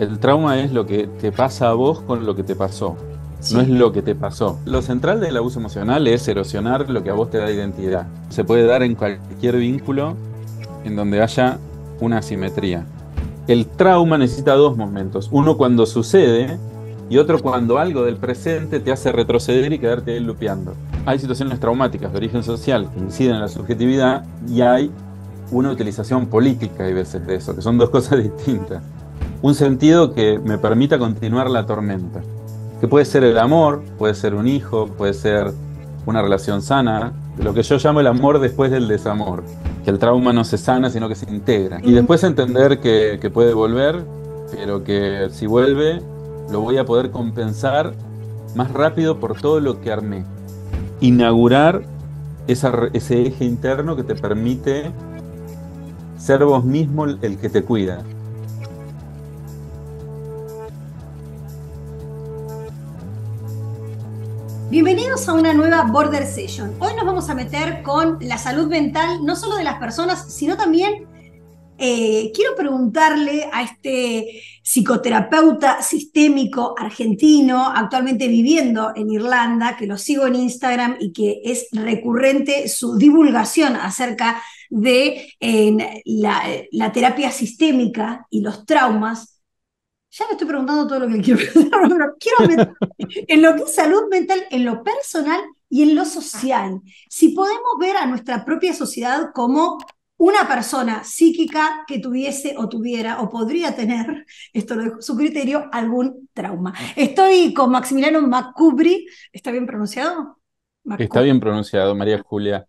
El trauma es lo que te pasa a vos con lo que te pasó. No es lo que te pasó. Lo central del abuso emocional es erosionar lo que a vos te da identidad. Se puede dar en cualquier vínculo en donde haya una asimetría. El trauma necesita dos momentos. Uno cuando sucede y otro cuando algo del presente te hace retroceder y quedarte ahí lupeando. Hay situaciones traumáticas de origen social que inciden en la subjetividad y hay una utilización política y veces de eso, que son dos cosas distintas un sentido que me permita continuar la tormenta. Que puede ser el amor, puede ser un hijo, puede ser una relación sana, lo que yo llamo el amor después del desamor, que el trauma no se sana, sino que se integra. Y después entender que, puede volver, pero que si vuelve, lo voy a poder compensar más rápido por todo lo que armé. Inaugurar ese eje interno que te permite ser vos mismo el que te cuida. Bienvenidos a una nueva Border Session. Hoy nos vamos a meter con la salud mental, no solo de las personas, sino también eh, quiero preguntarle a este psicoterapeuta sistémico argentino, actualmente viviendo en Irlanda, que lo sigo en Instagram y que es recurrente su divulgación acerca de la terapia sistémica y los traumas ya me estoy preguntando todo lo que quiero, pero quiero en lo que es salud mental, en lo personal y en lo social. Si podemos ver a nuestra propia sociedad como una persona psíquica que tuviese o tuviera o podría tener, esto lo dejo su criterio, algún trauma. Estoy con Maximiliano Macubri, ¿está bien pronunciado? Está bien pronunciado, María Julia.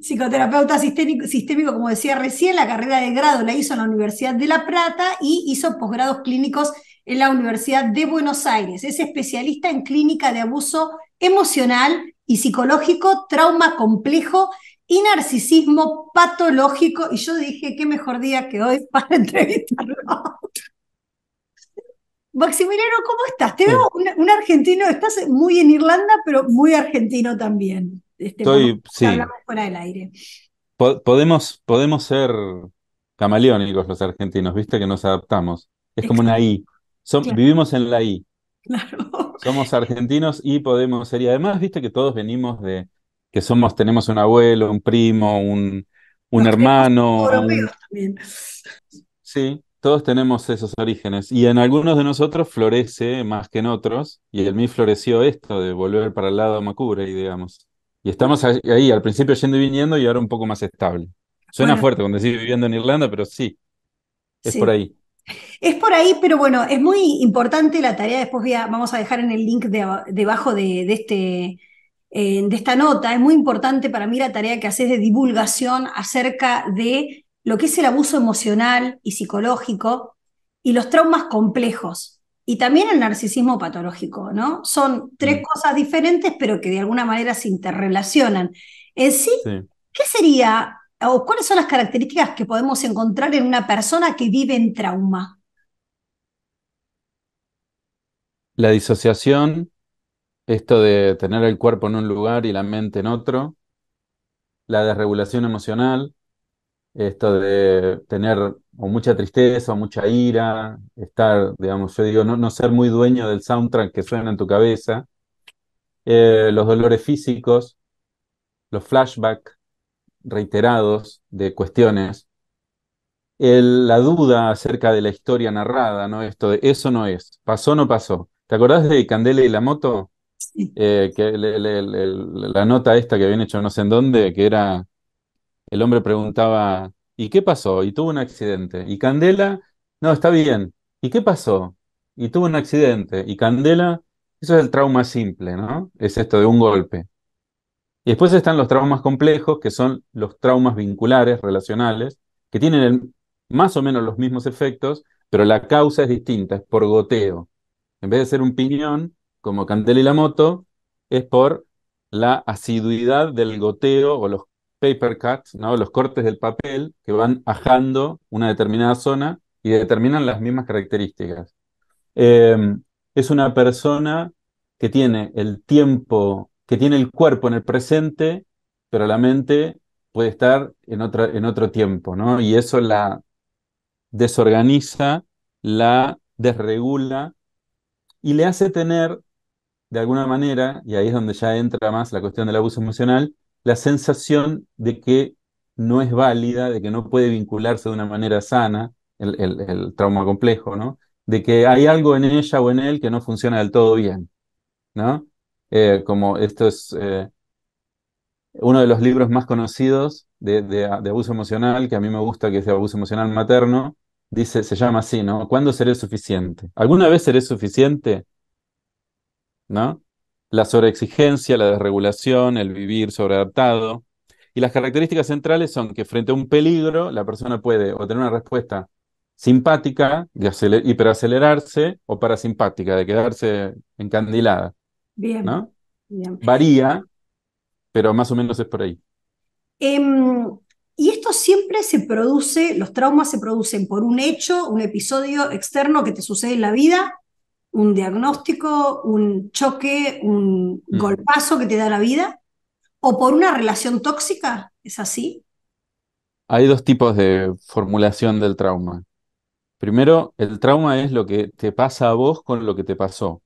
Psicoterapeuta sistémico, sistémico, como decía recién, la carrera de grado la hizo en la Universidad de La Plata y hizo posgrados clínicos en la Universidad de Buenos Aires. Es especialista en clínica de abuso emocional y psicológico, trauma complejo y narcisismo patológico. Y yo dije, qué mejor día que hoy para entrevistarlo. Maximiliano, ¿cómo estás? Te veo un, argentino, estás muy en Irlanda, pero muy argentino también. Este, Estoy, sí. Hablamos fuera del aire. podemos, podemos ser camaleónicos los argentinos, viste que nos adaptamos. Es como una I. Vivimos en la I. Claro. Somos argentinos y podemos ser. Y además, viste que todos venimos de que somos, tenemos un abuelo, un primo, un, un hermano. Un... También. Sí, todos tenemos esos orígenes y en algunos de nosotros florece más que en otros y en mí floreció esto de volver para el lado Macura y digamos. Y estamos ahí, al principio yendo y viniendo y ahora un poco más estable. Suena fuerte cuando decís viviendo en Irlanda, pero sí, es por ahí. Es por ahí, pero bueno, es muy importante la tarea, después vamos a dejar en el link debajo de, este, eh, de esta nota. Es muy importante para mí la tarea que haces de divulgación acerca de lo que es el abuso emocional y psicológico y los traumas complejos y también el narcisismo patológico, ¿no? Son tres mm. cosas diferentes pero que de alguna manera se interrelacionan. En sí, sí, ¿qué sería o cuáles son las características que podemos encontrar en una persona que vive en trauma? La disociación, esto de tener el cuerpo en un lugar y la mente en otro, la desregulación emocional, esto de tener o mucha tristeza o mucha ira, estar, digamos, yo digo, no, no ser muy dueño del soundtrack que suena en tu cabeza, eh, los dolores físicos, los flashbacks reiterados de cuestiones, la duda acerca de la historia narrada, ¿no? Esto de eso no es, pasó o no pasó. ¿Te acordás de Candela y la moto? Eh, la nota esta que habían hecho no sé en dónde, que era el hombre preguntaba, ¿y qué pasó? Y tuvo un accidente. Y Candela, no, está bien. ¿Y qué pasó? Y tuvo un accidente. Y Candela, eso es el trauma simple, ¿no? Es esto de un golpe. Y después están los traumas complejos, que son los traumas vinculares, relacionales, que tienen más o menos los mismos efectos, pero la causa es distinta, es por goteo. En vez de ser un piñón, como Candela y la moto, es por la asiduidad del goteo o los paper cuts, ¿no? los cortes del papel que van ajando una determinada zona y determinan las mismas características. Em, es una persona que tiene el tiempo, que tiene el cuerpo en el presente, pero la mente puede estar en, otra, en otro tiempo, ¿no? Y eso la desorganiza, la desregula y le hace tener, de alguna manera, y ahí es donde ya entra más la cuestión del abuso emocional, la sensación de que no es válida, de que no puede vincularse de una manera sana, el, trauma complejo, ¿no? De que hay algo en ella o en él que no funciona del todo bien, ¿no? Eh, como esto es eh, uno de los libros más conocidos de, abuso emocional, que a mí me gusta, que sea abuso emocional materno, dice, se llama así, ¿no? ¿Cuándo seré suficiente? ¿Alguna vez seré suficiente? ¿No? la sobreexigencia, la desregulación, el vivir sobreadaptado. Y las características centrales son que frente a un peligro, la persona puede o tener una respuesta simpática, de hiperacelerarse, o parasimpática, de quedarse encandilada. Bien. ¿no? Varía, pero más o menos es por ahí. Em, y esto siempre se produce, los traumas se producen por un hecho, un episodio externo que te sucede en la vida, un diagnóstico, un choque, un mm. golpazo que te da la vida, o por una relación tóxica, ¿es así? Hay dos tipos de formulación del trauma. Primero, el trauma es lo que te pasa a vos con lo que te pasó,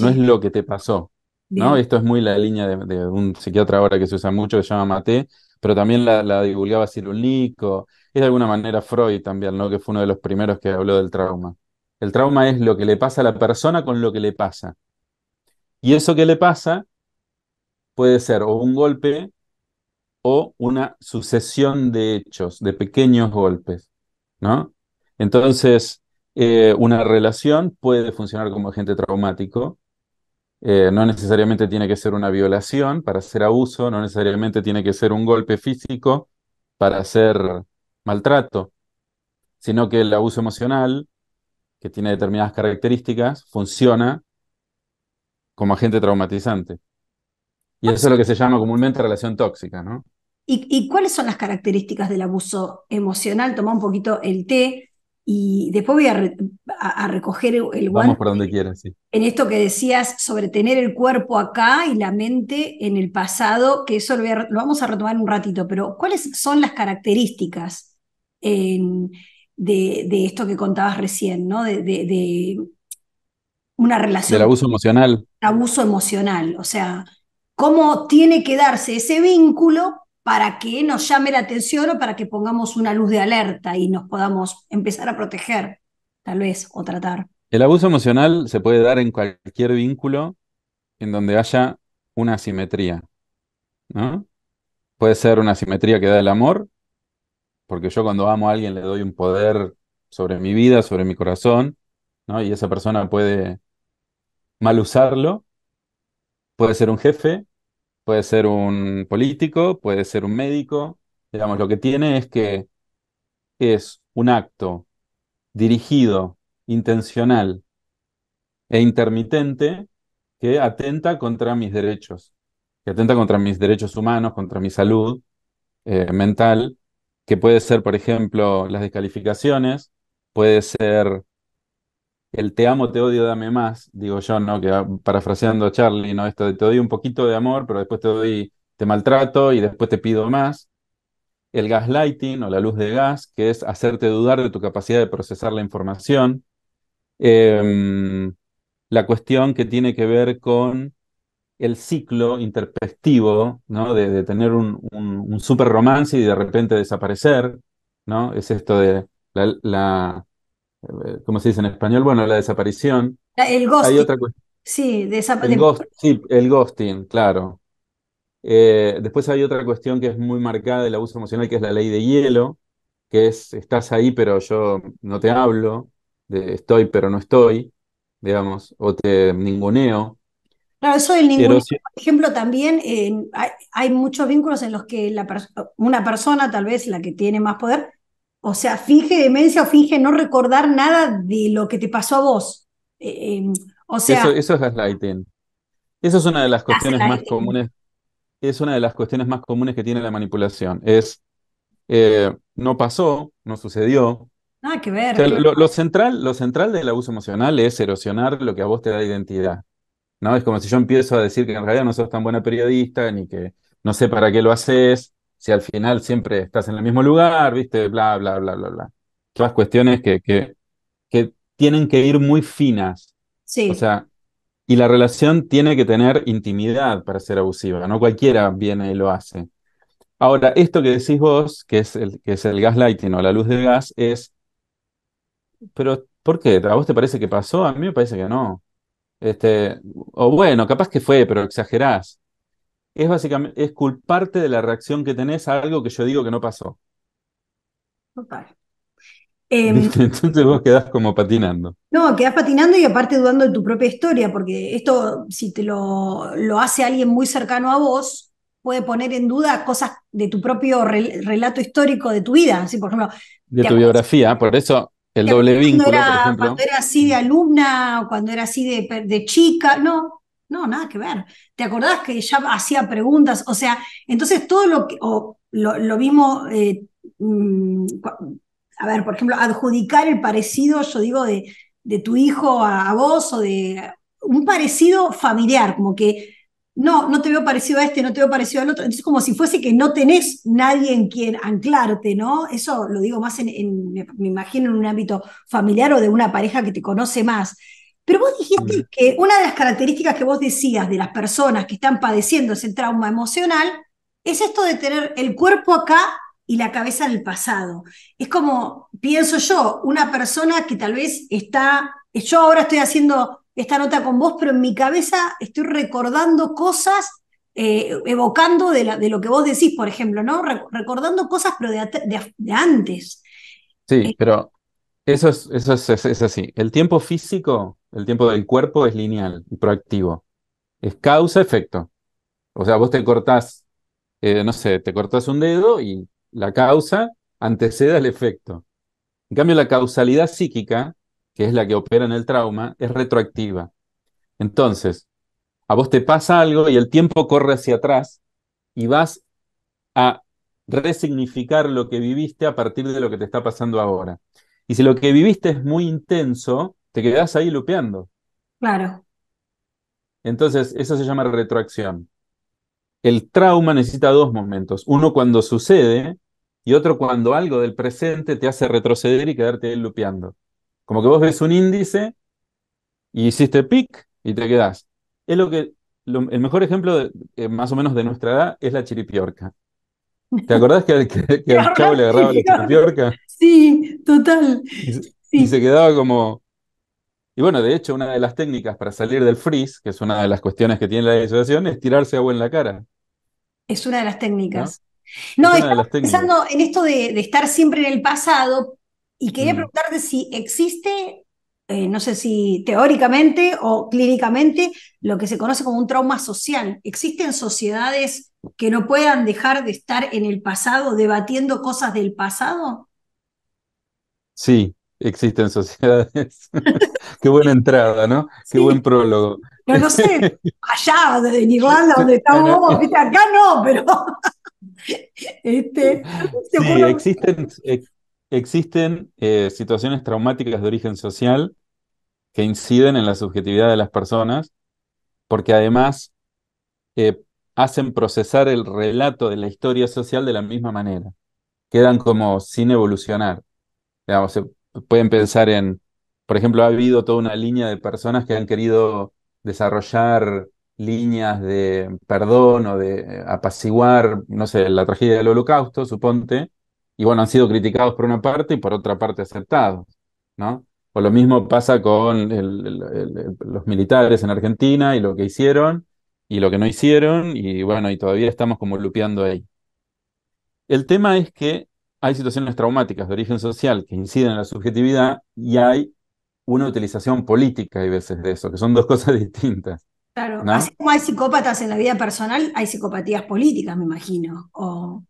no es lo que te pasó. ¿no? Esto es muy la línea de, un psiquiatra ahora que se usa mucho, que se llama Mate, pero también la, divulgaba Cirulnik, es de alguna manera Freud también, ¿no? que fue uno de los primeros que habló del trauma. El trauma es lo que le pasa a la persona con lo que le pasa. Y eso que le pasa puede ser o un golpe o una sucesión de hechos, de pequeños golpes, ¿no? Entonces, eh, una relación puede funcionar como agente traumático. Eh, no necesariamente tiene que ser una violación para ser abuso, no necesariamente tiene que ser un golpe físico para ser maltrato, sino que el abuso emocional que tiene determinadas características, funciona como agente traumatizante. Y eso es lo que se llama comúnmente relación tóxica, ¿no? ¿Y, cuáles son las características del abuso emocional? Toma un poquito el té y después voy a, recoger el Vamos por donde quieras, sí. En esto que decías sobre tener el cuerpo acá y la mente en el pasado, que eso lo, vamos a retomar un ratito, pero ¿cuáles son las características en, de, esto que contabas recién, ¿no? De, una relación. Del abuso emocional. Abuso emocional, o sea, cómo tiene que darse ese vínculo para que nos llame la atención o para que pongamos una luz de alerta y nos podamos empezar a proteger, tal vez, o tratar. El abuso emocional se puede dar en cualquier vínculo en donde haya una asimetría. ¿no? Puede ser una asimetría que da el amor porque yo cuando amo a alguien le doy un poder sobre mi vida, sobre mi corazón, Y esa persona puede mal usarlo, puede ser un jefe, puede ser un político, puede ser un médico, digamos, lo que tiene es que es un acto dirigido, intencional e intermitente que atenta contra mis derechos, que atenta contra mis derechos humanos, contra mi salud eh, mental, que puede ser, por ejemplo, las descalificaciones, puede ser el te amo, te odio, dame más, digo yo, ¿no? Que parafraseando Charlie, ¿no? Esto de te doy un poquito de amor, pero después te doy, te maltrato y después te pido más. El gaslighting o la luz de gas, que es hacerte dudar de tu capacidad de procesar la información. Em, la cuestión que tiene que ver con el ciclo interpestivo, ¿no? De, tener un, super romance y de repente desaparecer, ¿no? Es esto de la, eh, ¿cómo se dice en español? Bueno, la desaparición. El ghosting. Sí, el sí, el ghosting, claro. Eh, después hay otra cuestión que es muy marcada del abuso emocional, que es la ley de hielo, que es estás ahí pero yo no te hablo, de, estoy pero no estoy, digamos, o te ninguneo, Claro, eso del ningún por ejemplo, también eh, hay, muchos vínculos en los que una persona, tal vez la que tiene más poder, o sea, finge demencia o finge no recordar nada de lo que te pasó a vos. Eh, em, o sea, eso, es gaslighting. Esa es una de las cuestiones más comunes. Es una de las cuestiones más comunes que tiene la manipulación. Es eh, no pasó, no sucedió, Nada que ver. lo, central, lo central del abuso emocional es erosionar lo que a vos te da identidad. Es como si yo empiezo a decir que en realidad no sos tan buena periodista, ni que no sé para qué lo haces, si al final siempre estás en el mismo lugar, ¿viste? Bla, bla, bla, bla, bla. Todas cuestiones que, que, tienen que ir muy finas. Sí. O sea, y la relación tiene que tener intimidad para ser abusiva, no cualquiera viene y lo hace. Ahora, esto que decís vos, que es el, que es el gaslighting o la luz del gas, es, pero ¿por qué? ¿A vos te parece que pasó? A mí me parece que no. Este, o bueno, capaz que fue, pero exagerás. Es básicamente, es culparte de la reacción que tenés a algo que yo digo que no pasó. Total. Em, Entonces vos quedás como patinando. No, quedás patinando y aparte dudando de tu propia historia, porque esto, si te lo, lo hace alguien muy cercano a vos, puede poner en duda cosas de tu propio relato histórico de tu vida. Así, por de tu biografía, por eso el doble cuando vínculo, era, Cuando era así de alumna, o cuando era así de, chica, no, no, nada que ver. ¿Te acordás que ya hacía preguntas? O sea, entonces todo lo que, o lo, lo mismo, eh, mm, a ver, por ejemplo, adjudicar el parecido, yo digo, de, de tu hijo a, a, vos o de un parecido familiar, como que no, no te veo parecido a este, no te veo parecido al otro. Entonces, como si fuese que no tenés nadie en quien anclarte, ¿no? Eso lo digo más en, me, me, imagino, en un ámbito familiar o de una pareja que te conoce más. Pero vos dijiste mm. que una de las características que vos decías de las personas que están padeciendo ese trauma emocional es esto de tener el cuerpo acá y la cabeza en el pasado. Es como, pienso yo, una persona que tal vez está, yo ahora estoy haciendo esta nota con vos, pero en mi cabeza estoy recordando cosas, eh, evocando de, lo que vos decís, por ejemplo, ¿no? recordando cosas, pero de, antes. Sí, eh, pero eso, es, eso así. El tiempo físico, el tiempo del cuerpo es lineal y proactivo. Es causa-efecto. O sea, vos te cortás, eh, no sé, te cortás un dedo y la causa antecede al efecto. En cambio, la causalidad psíquica que es la que opera en el trauma, es retroactiva. Entonces, a vos te pasa algo y el tiempo corre hacia atrás y vas a resignificar lo que viviste a partir de lo que te está pasando ahora. Y si lo que viviste es muy intenso, te quedás ahí lupeando. Claro. Entonces, eso se llama retroacción. El trauma necesita dos momentos. Uno cuando sucede y otro cuando algo del presente te hace retroceder y quedarte ahí lupeando. Como que vos ves un índice y hiciste pic y te quedás. Es lo que, el mejor ejemplo eh, más o menos de nuestra edad es la chiripiorca. ¿Te acordás que, que, chavo le agarraba la chiripiorca? Sí, total. Y, se quedaba como, y bueno, de hecho, una de las técnicas para salir del freeze, que es una de las cuestiones que tiene la disociación, es tirarse agua en la cara. Es una de las técnicas. No, pensando en esto de, estar siempre en el pasado, y quería mm. preguntarte si existe, eh, no sé si teóricamente o clínicamente, lo que se conoce como un trauma social. ¿Existen sociedades que no puedan dejar de estar en el pasado, debatiendo cosas del pasado? Sí, existen sociedades. Qué buena entrada, ¿no? Qué buen prólogo. No, no sé, allá, desde Irlanda, donde estamos acá no, pero... este, sí, existen, existen eh, situaciones traumáticas de origen social que inciden en la subjetividad de las personas, porque además eh, hacen procesar el relato de la historia social de la misma manera. Quedan como sin evolucionar. pueden pensar en, por ejemplo, ha habido toda una línea de personas que han querido desarrollar líneas de perdón o de eh, apaciguar, no sé, la tragedia del holocausto, suponte, y bueno, han sido criticados por una parte y por otra parte aceptados, ¿no? O lo mismo pasa con los militares en Argentina y lo que hicieron y lo que no hicieron y bueno, y todavía estamos como lupeando ahí. El tema es que hay situaciones traumáticas de origen social que inciden en la subjetividad y hay una utilización política hay veces de eso, que son dos cosas distintas. Claro, así como hay psicópatas en la vida personal, hay psicopatías políticas, me imagino, o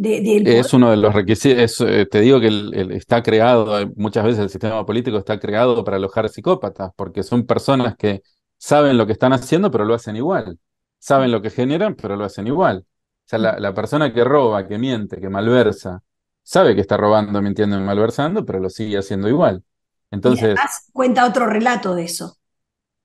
es uno de los requisitos, eh, te digo que está creado, eh, muchas veces el sistema político está creado para alojar psicópatas, porque son personas que saben lo que están haciendo, pero lo hacen igual. Saben lo que generan, pero lo hacen igual. O sea, la, persona que roba, que miente, que malversa, sabe que está robando, mintiendo y malversando, pero lo sigue haciendo igual. Entonces. Y además cuenta otro relato de eso.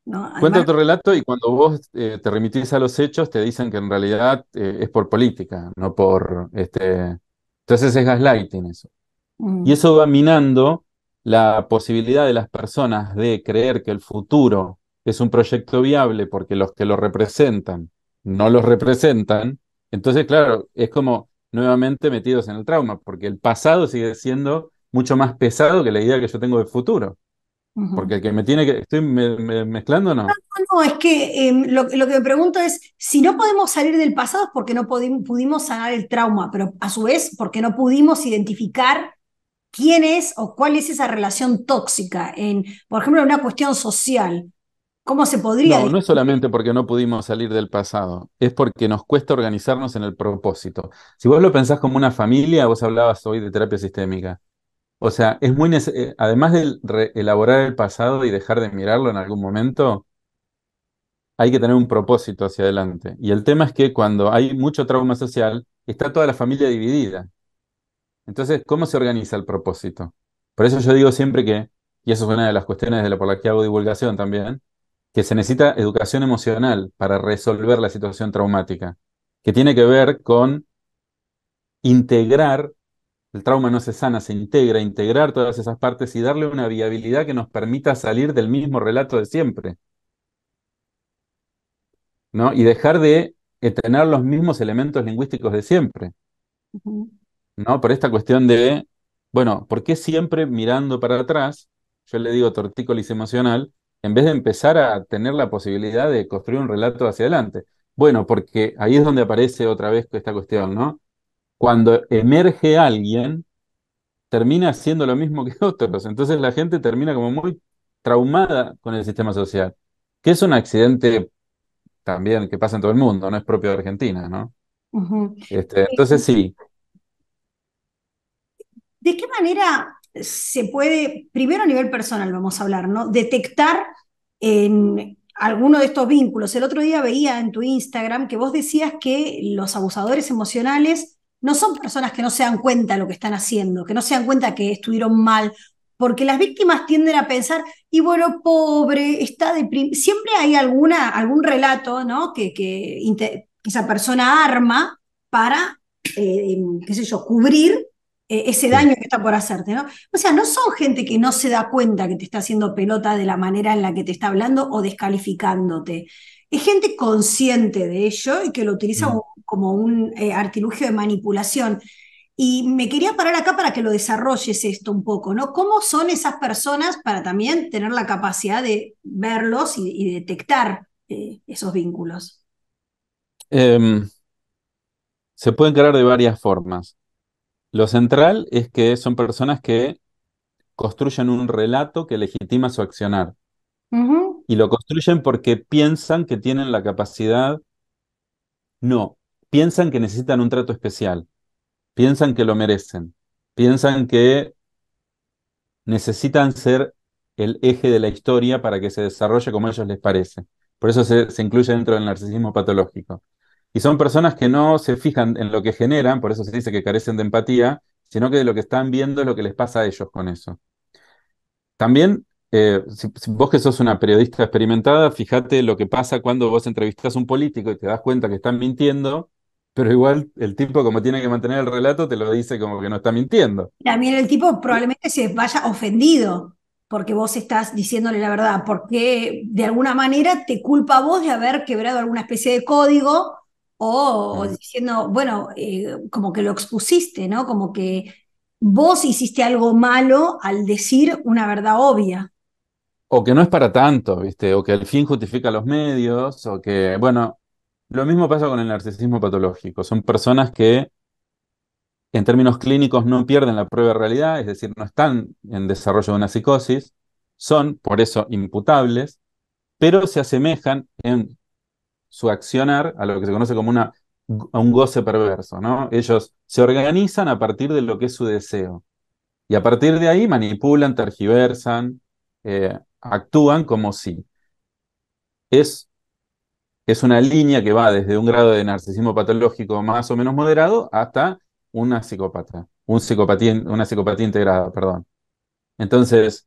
Cuenta tu relato y cuando vos eh, te remitís a los hechos te dicen que en realidad eh, es por política, no por... Este... Entonces es gaslighting eso. Mm. Y eso va minando la posibilidad de las personas de creer que el futuro es un proyecto viable porque los que lo representan no los representan. Entonces, claro, es como nuevamente metidos en el trauma, porque el pasado sigue siendo mucho más pesado que la idea que yo tengo de futuro. Porque que me tiene que. ¿Estoy mezclando o no? No, no, es que em, lo, que me pregunto es: si no podemos salir del pasado es porque no pudimos sanar el trauma, pero a su vez, porque no pudimos identificar quién es o cuál es esa relación tóxica, en, por ejemplo, en una cuestión social. ¿Cómo se podría.? No, no es solamente porque no pudimos salir del pasado, es porque nos cuesta organizarnos en el propósito. Si vos lo pensás como una familia, vos hablabas hoy de terapia sistémica. O sea, es muy eh, además de elaborar el pasado y dejar de mirarlo en algún momento, hay que tener un propósito hacia adelante. Y el tema es que cuando hay mucho trauma social, está toda la familia dividida. Entonces, ¿cómo se organiza el propósito? Por eso yo digo siempre que, y eso es una de las cuestiones de la por la que hago divulgación también, que se necesita educación emocional para resolver la situación traumática, que tiene que ver con integrar el trauma no se sana, se integra, integrar todas esas partes y darle una viabilidad que nos permita salir del mismo relato de siempre. ¿No? Y dejar de eh, tener los mismos elementos lingüísticos de siempre. ¿No? Por esta cuestión de, bueno, ¿por qué siempre mirando para atrás, yo le digo tortícolis emocional, en vez de empezar a tener la posibilidad de construir un relato hacia adelante? Bueno, porque ahí es donde aparece otra vez esta cuestión, ¿no? cuando emerge alguien, termina haciendo lo mismo que otros. Entonces la gente termina como muy traumada con el sistema social, que es un accidente también que pasa en todo el mundo, no es propio de Argentina, ¿no? Este, entonces sí. ¿De qué manera se puede, primero a nivel personal vamos a hablar, ¿no? Detectar en alguno de estos vínculos. El otro día veía en tu Instagram que vos decías que los abusadores emocionales no son personas que no se dan cuenta de lo que están haciendo, que no se dan cuenta que estuvieron mal, porque las víctimas tienden a pensar, y bueno, pobre, está deprimido. Siempre hay alguna, algún relato ¿no? que, esa persona arma para, eh, em, qué sé yo, cubrir eh, ese daño que está por hacerte. ¿no? O sea, no son gente que no se da cuenta que te está haciendo pelota de la manera en la que te está hablando o descalificándote es gente consciente de ello y que lo utiliza mm. como un eh, artilugio de manipulación. Y me quería parar acá para que lo desarrolles esto un poco, ¿no? ¿Cómo son esas personas para también tener la capacidad de verlos y, detectar eh, esos vínculos? Em, se pueden crear de varias formas. Lo central es que son personas que construyen un relato que legitima su accionar. Y lo construyen porque piensan que tienen la capacidad, no, piensan que necesitan un trato especial, piensan que lo merecen, piensan que necesitan ser el eje de la historia para que se desarrolle como a ellos les parece. Por eso se, se, incluye dentro del narcisismo patológico. Y son personas que no se fijan en lo que generan, por eso se dice que carecen de empatía, sino que de lo que están viendo es lo que les pasa a ellos con eso. También eh, vos que sos una periodista experimentada, fíjate lo que pasa cuando vos entrevistas a un político y te das cuenta que están mintiendo, pero igual el tipo como tiene que mantener el relato te lo dice como que no está mintiendo. También el tipo probablemente se vaya ofendido porque vos estás diciéndole la verdad, porque de alguna manera te culpa vos de haber quebrado alguna especie de código o, mm. diciendo, bueno, eh, como que lo expusiste, ¿no? Como que vos hiciste algo malo al decir una verdad obvia o que no es para tanto, ¿viste? O que al fin justifica los medios, o que, bueno, lo mismo pasa con el narcisismo patológico. Son personas que en términos clínicos no pierden la prueba de realidad, es decir, no están en desarrollo de una psicosis, son por eso imputables, pero se asemejan en su accionar a lo que se conoce como una, un goce perverso, ¿no? Ellos se organizan a partir de lo que es su deseo. Y a partir de ahí manipulan, tergiversan, eh, actúan como si es, es una línea que va desde un grado de narcisismo patológico más o menos moderado hasta una psicópata, un psicopatía, una psicopatía integrada, perdón. Entonces,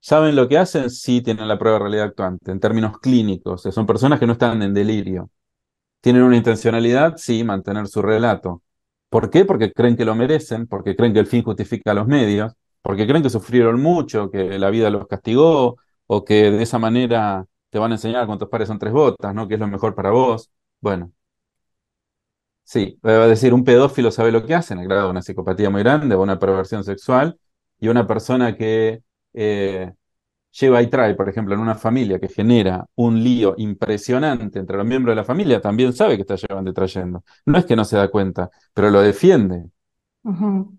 ¿saben lo que hacen? Sí tienen la prueba de realidad actuante, en términos clínicos. Son personas que no están en delirio. Tienen una intencionalidad, sí, mantener su relato. ¿Por qué? Porque creen que lo merecen, porque creen que el fin justifica a los medios, porque creen que sufrieron mucho, que la vida los castigó, o que de esa manera te van a enseñar cuántos pares son tres botas, ¿no? Que es lo mejor para vos. Bueno. Sí, va a decir, un pedófilo sabe lo que hace en una psicopatía muy grande o una perversión sexual, y una persona que eh, lleva y trae, por ejemplo, en una familia que genera un lío impresionante entre los miembros de la familia, también sabe que está llevando y trayendo. No es que no se da cuenta, pero lo defiende.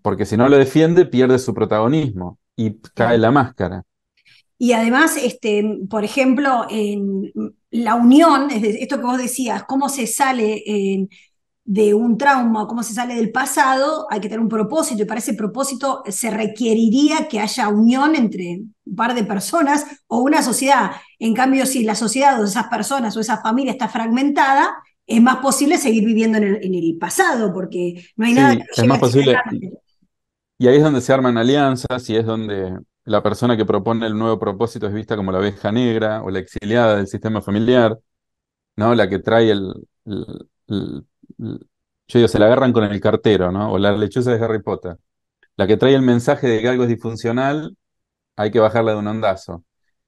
Porque si no lo defiende, pierde su protagonismo y cae la máscara. Y además, este, por ejemplo, en la unión, esto que vos decías, cómo se sale eh, de un trauma, cómo se sale del pasado, hay que tener un propósito y para ese propósito se requeriría que haya unión entre un par de personas o una sociedad. En cambio, si la sociedad o esas personas o esa familia está fragmentada, es más posible seguir viviendo en el, pasado, porque no hay nada que es más posible. Y ahí es donde se arman alianzas y es donde la persona que propone el nuevo propósito es vista como la abeja negra o la exiliada del sistema familiar, ¿no? La que trae el, yo digo, se la agarran con el cartero, ¿no? O la lechuza de Harry Potter. La que trae el mensaje de que algo es disfuncional, hay que bajarla de un ondazo.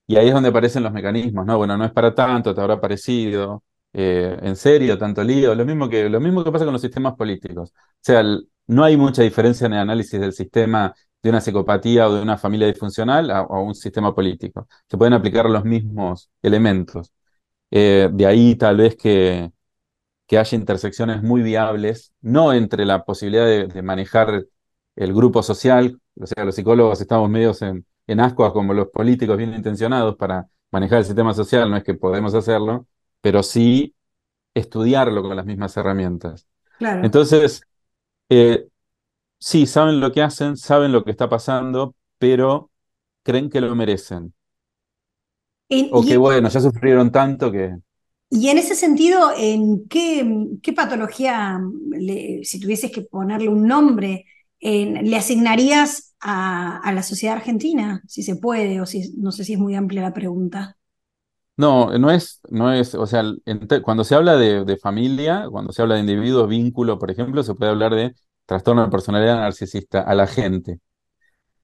Y ahí es donde aparecen los mecanismos, ¿no? Bueno, no es para tanto, te habrá parecido, eh, en serio, tanto lío, lo mismo, que, lo mismo que pasa con los sistemas políticos. O sea, no hay mucha diferencia en el análisis del sistema de una psicopatía o de una familia disfuncional a, un sistema político. Se pueden aplicar los mismos elementos. Eh, de ahí tal vez que, que haya intersecciones muy viables, no entre la posibilidad de, manejar el grupo social, o sea, los psicólogos estamos medios en, en ascuas como los políticos bien intencionados para manejar el sistema social, no es que podemos hacerlo, pero sí estudiarlo con las mismas herramientas. Entonces, eh, sí, saben lo que hacen, saben lo que está pasando, pero creen que lo merecen. o que bueno, ya sufrieron tanto que... Y en ese sentido, ¿en qué, patología, si tuvieses que ponerle un nombre, le asignarías a, a, la sociedad argentina, si se puede, o si no sé si es muy amplia la pregunta? No, no es, no es, o sea, cuando se habla de, familia, cuando se habla de individuos, vínculo, por ejemplo, se puede hablar de trastorno de personalidad narcisista a la gente.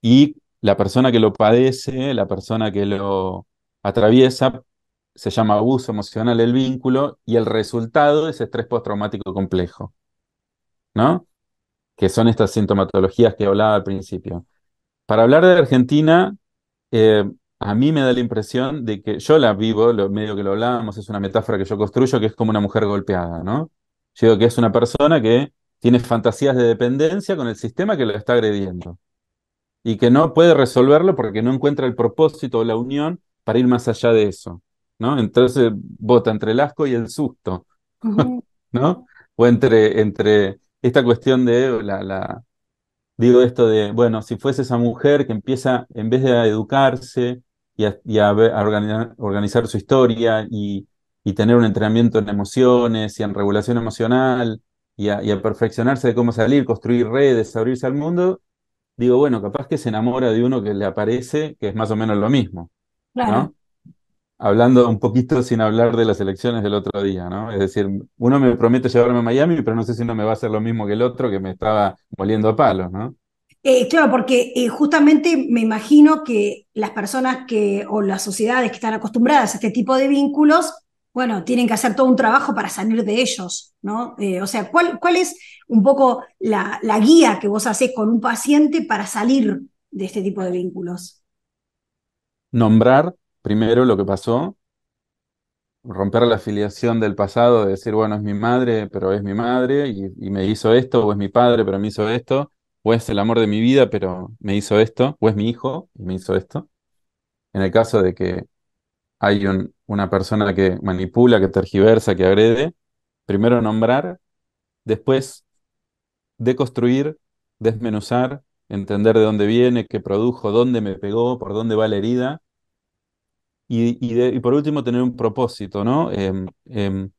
Y la persona que lo padece, la persona que lo atraviesa, se llama abuso emocional el vínculo y el resultado es estrés postraumático complejo, ¿no? Que son estas sintomatologías que hablaba al principio. Para hablar de Argentina, eh, a mí me da la impresión de que yo la vivo, lo, medio que lo hablábamos, es una metáfora que yo construyo, que es como una mujer golpeada, ¿no? Yo digo que es una persona que tiene fantasías de dependencia con el sistema que lo está agrediendo y que no puede resolverlo porque no encuentra el propósito o la unión para ir más allá de eso, ¿no? Entonces vota entre el asco y el susto, ¿no? O entre, entre esta cuestión de la, la digo esto de, bueno, si fuese esa mujer que empieza, en vez de educarse, y a, organizar, su historia y, tener un entrenamiento en emociones y en regulación emocional y a, perfeccionarse de cómo salir, construir redes, abrirse al mundo, digo, bueno, capaz que se enamora de uno que le aparece, que es más o menos lo mismo. ¿no? Hablando un poquito sin hablar de las elecciones del otro día, ¿no? Es decir, uno me promete llevarme a Miami, pero no sé si no me va a hacer lo mismo que el otro que me estaba moliendo a palos, ¿no? Eh, claro, porque eh, justamente me imagino que las personas que, o las sociedades que están acostumbradas a este tipo de vínculos, bueno, tienen que hacer todo un trabajo para salir de ellos, ¿no? Eh, o sea, ¿cuál, ¿cuál, es un poco la, guía que vos haces con un paciente para salir de este tipo de vínculos? Nombrar primero lo que pasó, romper la afiliación del pasado, de decir, bueno, es mi madre, pero es mi madre, y me hizo esto, o es mi padre, pero me hizo esto o es pues, el amor de mi vida, pero me hizo esto, o es pues, mi hijo y me hizo esto. En el caso de que hay una persona que manipula, que tergiversa, que agrede, primero nombrar, después deconstruir, desmenuzar, entender de dónde viene, qué produjo, dónde me pegó, por dónde va la herida. Y, por último, tener un propósito, ¿no? Em, em,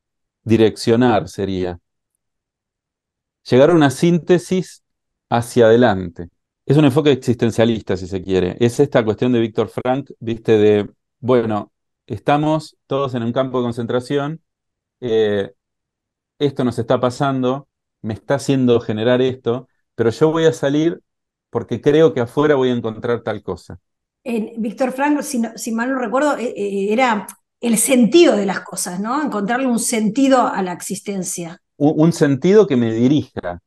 direccionar sería. Llegar a una síntesis hacia adelante. Es un enfoque existencialista, si se quiere. Es esta cuestión de Víctor Frank, viste, de, bueno, estamos todos en un campo de concentración, eh, esto nos está pasando, me está haciendo generar esto, pero yo voy a salir porque creo que afuera voy a encontrar tal cosa. Víctor Frank, si, mal no recuerdo, eh, eh, era el sentido de las cosas, ¿no? Encontrarle un sentido a la existencia. un sentido que me dirija,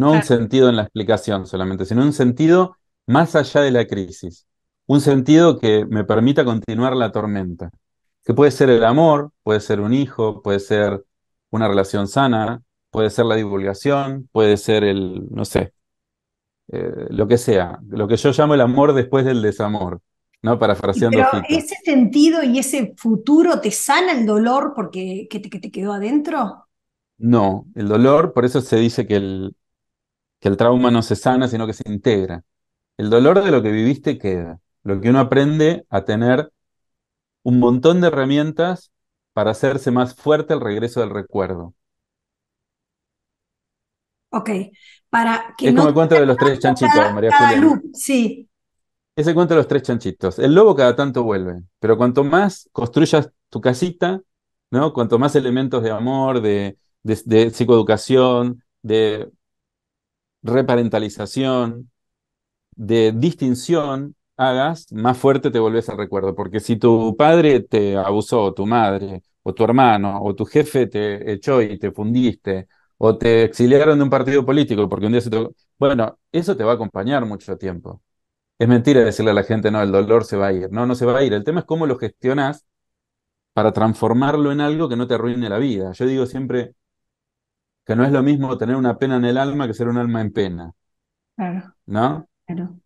no un sentido en la explicación solamente, sino un sentido más allá de la crisis. Un sentido que me permita continuar la tormenta. Que puede ser el amor, puede ser un hijo, puede ser una relación sana, puede ser la divulgación, puede ser el, no sé, eh, lo que sea. Lo que yo llamo el amor después del desamor. ¿no? para Pero ese sentido y ese futuro te sana el dolor porque te quedó adentro. No, el dolor, por eso se dice que el, que el trauma no se sana, sino que se integra. El dolor de lo que viviste queda. Lo que uno aprende a tener un montón de herramientas para hacerse más fuerte el regreso del recuerdo. Ok, para Es como el cuento de los tres chanchitos, María sí. Ese cuento de los tres chanchitos. El lobo cada tanto vuelve, pero cuanto más construyas tu casita, ¿no? Cuanto más elementos de amor, de, de psicoeducación, de reparentalización, de distinción hagas, más fuerte te volvés al recuerdo. Porque si tu padre te abusó, tu madre, o tu hermano, o tu jefe te echó y te fundiste, o te exiliaron de un partido político porque un día se te... Bueno, eso te va a acompañar mucho tiempo. Es mentira decirle a la gente, no, el dolor se va a ir. No, no se va a ir. El tema es cómo lo gestionas para transformarlo en algo que no te arruine la vida. Yo digo siempre, que no es lo mismo tener una pena en el alma que ser un alma en pena. Claro. ¿No? Claro.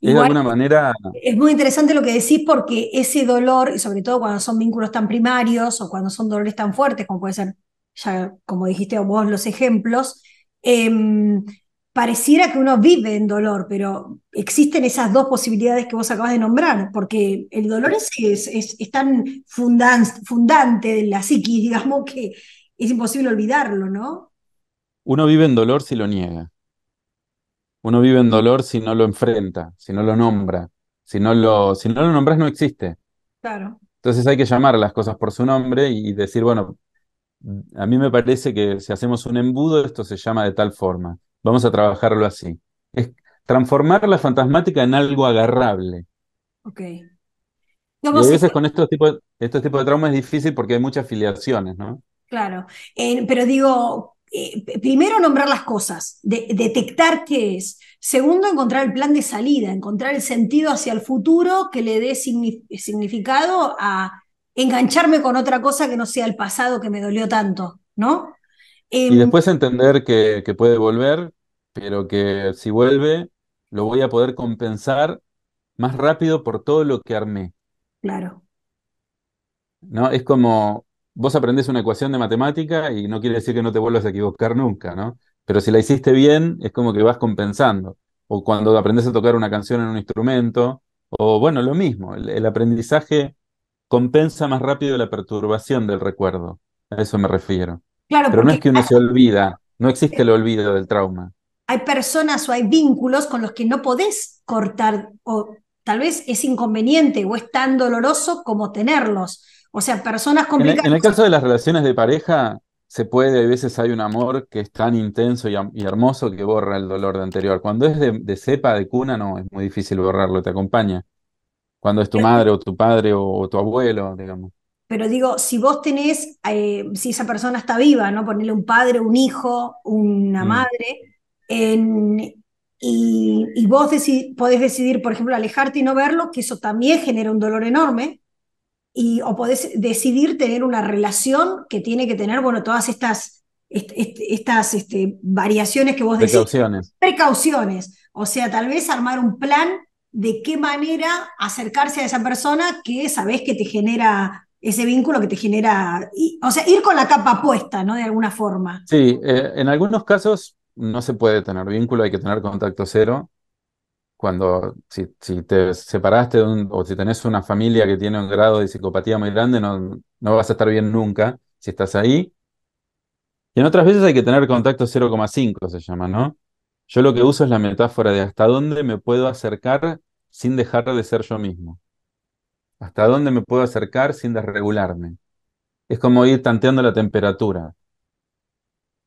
Es de alguna manera. Es muy interesante lo que decís porque ese dolor, y sobre todo cuando son vínculos tan primarios o cuando son dolores tan fuertes, como puede ser, ya como dijiste vos los ejemplos, em, pareciera que uno vive en dolor, pero existen esas dos posibilidades que vos acabas de nombrar, porque el dolor es, es, es tan fundante, fundante de la psiquis, digamos, que es imposible olvidarlo, ¿no? Uno vive en dolor si lo niega. Uno vive en dolor si no lo enfrenta, si no lo nombra. Si no lo, si no lo nombras, no existe. Claro. Entonces hay que llamar las cosas por su nombre y decir, bueno, a mí me parece que si hacemos un embudo, esto se llama de tal forma. Vamos a trabajarlo así. Es transformar la fantasmática en algo agarrable. Ok. y a veces con estos tipo estos tipo de trauma es difícil porque hay muchas filiaciones, ¿no? Claro, pero digo, eh, primero nombrar las cosas, detectar qué es. Segundo, encontrar el plan de salida, encontrar el sentido hacia el futuro que le dé significado a engancharme con otra cosa que no sea el pasado que me dolió tanto, ¿no? y em, después entender que, que puede volver, pero que si vuelve, lo voy a poder compensar más rápido por todo lo que armé. Claro. ¿No? Es como vos aprendés una ecuación de matemática y no quiere decir que no te vuelvas a equivocar nunca, ¿no? Pero si la hiciste bien, es como que vas compensando. O cuando aprendes a tocar una canción en un instrumento, o bueno, lo mismo, el, aprendizaje compensa más rápido la perturbación del recuerdo. A eso me refiero. Claro, Pero no es que uno se olvida, no existe el olvido del trauma. Hay personas o hay vínculos con los que no podés cortar, o tal vez es inconveniente o es tan doloroso como tenerlos o sea, personas complicadas. En el, caso de las relaciones de pareja, se puede, a veces hay un amor que es tan intenso y, hermoso que borra el dolor de anterior. Cuando es de, cepa, de cuna, no, es muy difícil borrarlo, te acompaña. Cuando es tu madre o tu padre o, tu abuelo, digamos. Pero digo, si vos tenés, eh, si esa persona está viva, ¿no? Ponerle un padre, un hijo, una mm. madre, y, vos podés decidir, por ejemplo, alejarte y no verlo, que eso también genera un dolor enorme, o podés decidir tener una relación que tiene que tener, bueno, todas estas, estas este, variaciones que vos decís. Precauciones. Precauciones. O sea, tal vez armar un plan de qué manera acercarse a esa persona que sabés que te genera ese vínculo, que te genera, o sea, ir con la capa puesta, ¿no? De alguna forma. Sí, eh, en algunos casos no se puede tener vínculo, hay que tener contacto cero cuando si, te separaste o si tenés una familia que tiene un grado de psicopatía muy grande, no, no vas a estar bien nunca si estás ahí. Y en otras veces hay que tener contacto 0,5, se llama, ¿no? Yo lo que uso es la metáfora de hasta dónde me puedo acercar sin dejar de ser yo mismo. Hasta dónde me puedo acercar sin desregularme. Es como ir tanteando la temperatura.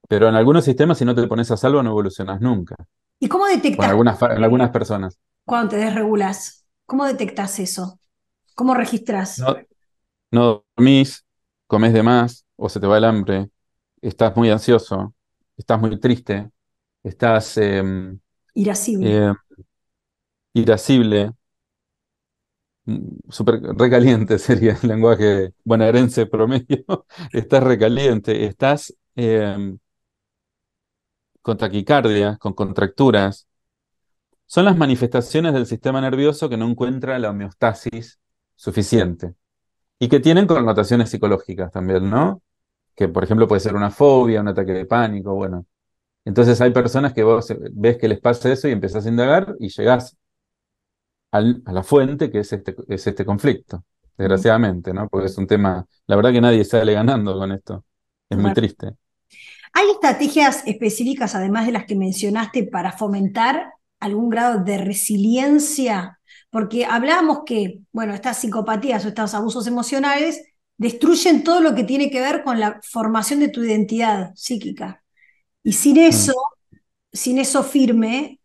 Pero en algunos sistemas, si no te pones a salvo, no evolucionas nunca. ¿Y cómo detectas? En algunas, algunas personas. Cuando te desregulas, ¿cómo detectas eso? ¿Cómo registras? No, dormís, comes de más o se te va el hambre, estás muy ansioso, estás muy triste, estás... Eh, irascible. Em, mm, súper, super recaliente sería el lenguaje bonaerense promedio, estás recaliente, estás em, con taquicardias, con contracturas, son las manifestaciones del sistema nervioso que no encuentra la homeostasis suficiente y que tienen connotaciones psicológicas también, ¿no? Que por ejemplo puede ser una fobia, un ataque de pánico, bueno. Entonces hay personas que vos eh, ves que les pasa eso y empezás a indagar y llegás a la fuente que es este, es este conflicto, desgraciadamente, ¿no? Porque es un tema, la verdad que nadie sale ganando con esto, es muy triste. ¿Hay estrategias específicas, además de las que mencionaste, para fomentar algún grado de resiliencia? Porque hablábamos que, bueno, estas psicopatías o estos abusos emocionales destruyen todo lo que tiene que ver con la formación de tu identidad psíquica. Y sin mm. eso, sin eso firme,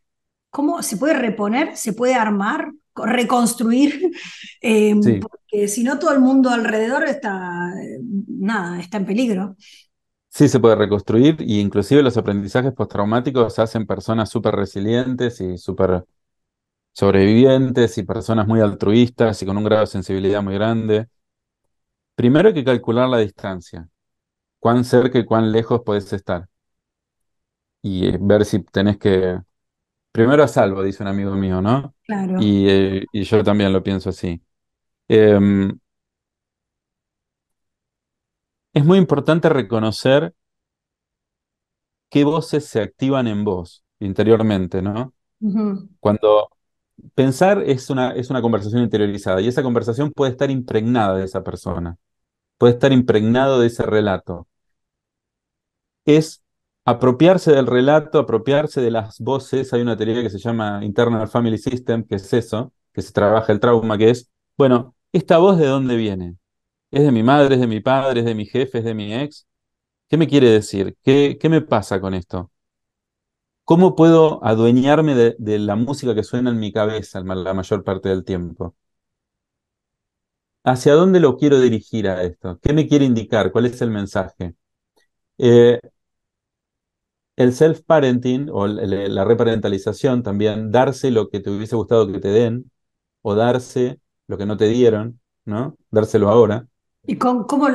¿cómo se puede reponer? ¿Se puede armar? reconstruir, em, porque si no todo el mundo alrededor está, eh, nada, está en peligro. Sí, se puede reconstruir y inclusive los aprendizajes postraumáticos hacen personas súper resilientes y súper sobrevivientes y personas muy altruistas y con un grado de sensibilidad muy grande. Primero hay que calcular la distancia, cuán cerca y cuán lejos puedes estar y eh, ver si tenés que... Primero a salvo, dice un amigo mío, ¿no? Claro. Y, eh, y yo también lo pienso así. Em, es muy importante reconocer qué voces se activan en vos interiormente, ¿no? Cuando pensar es una, es una conversación interiorizada y esa conversación puede estar impregnada de esa persona, puede estar impregnado de ese relato. Es apropiarse del relato, apropiarse de las voces. Hay una teoría que se llama Internal Family System, que es eso, que se trabaja el trauma, que es, bueno, ¿esta voz de dónde viene? ¿Es de mi madre, es de mi padre, es de mi jefe, es de mi ex? ¿Qué me quiere decir? ¿Qué, me pasa con esto? ¿Cómo puedo adueñarme de, la música que suena en mi cabeza la mayor parte del tiempo? ¿Hacia dónde lo quiero dirigir a esto? ¿Qué me quiere indicar? ¿Cuál es el mensaje? Eh, el self-parenting o la reparentalización también, darse lo que te hubiese gustado que te den o darse lo que no te dieron, ¿no? Dárselo ahora. ¿Y con, cómo,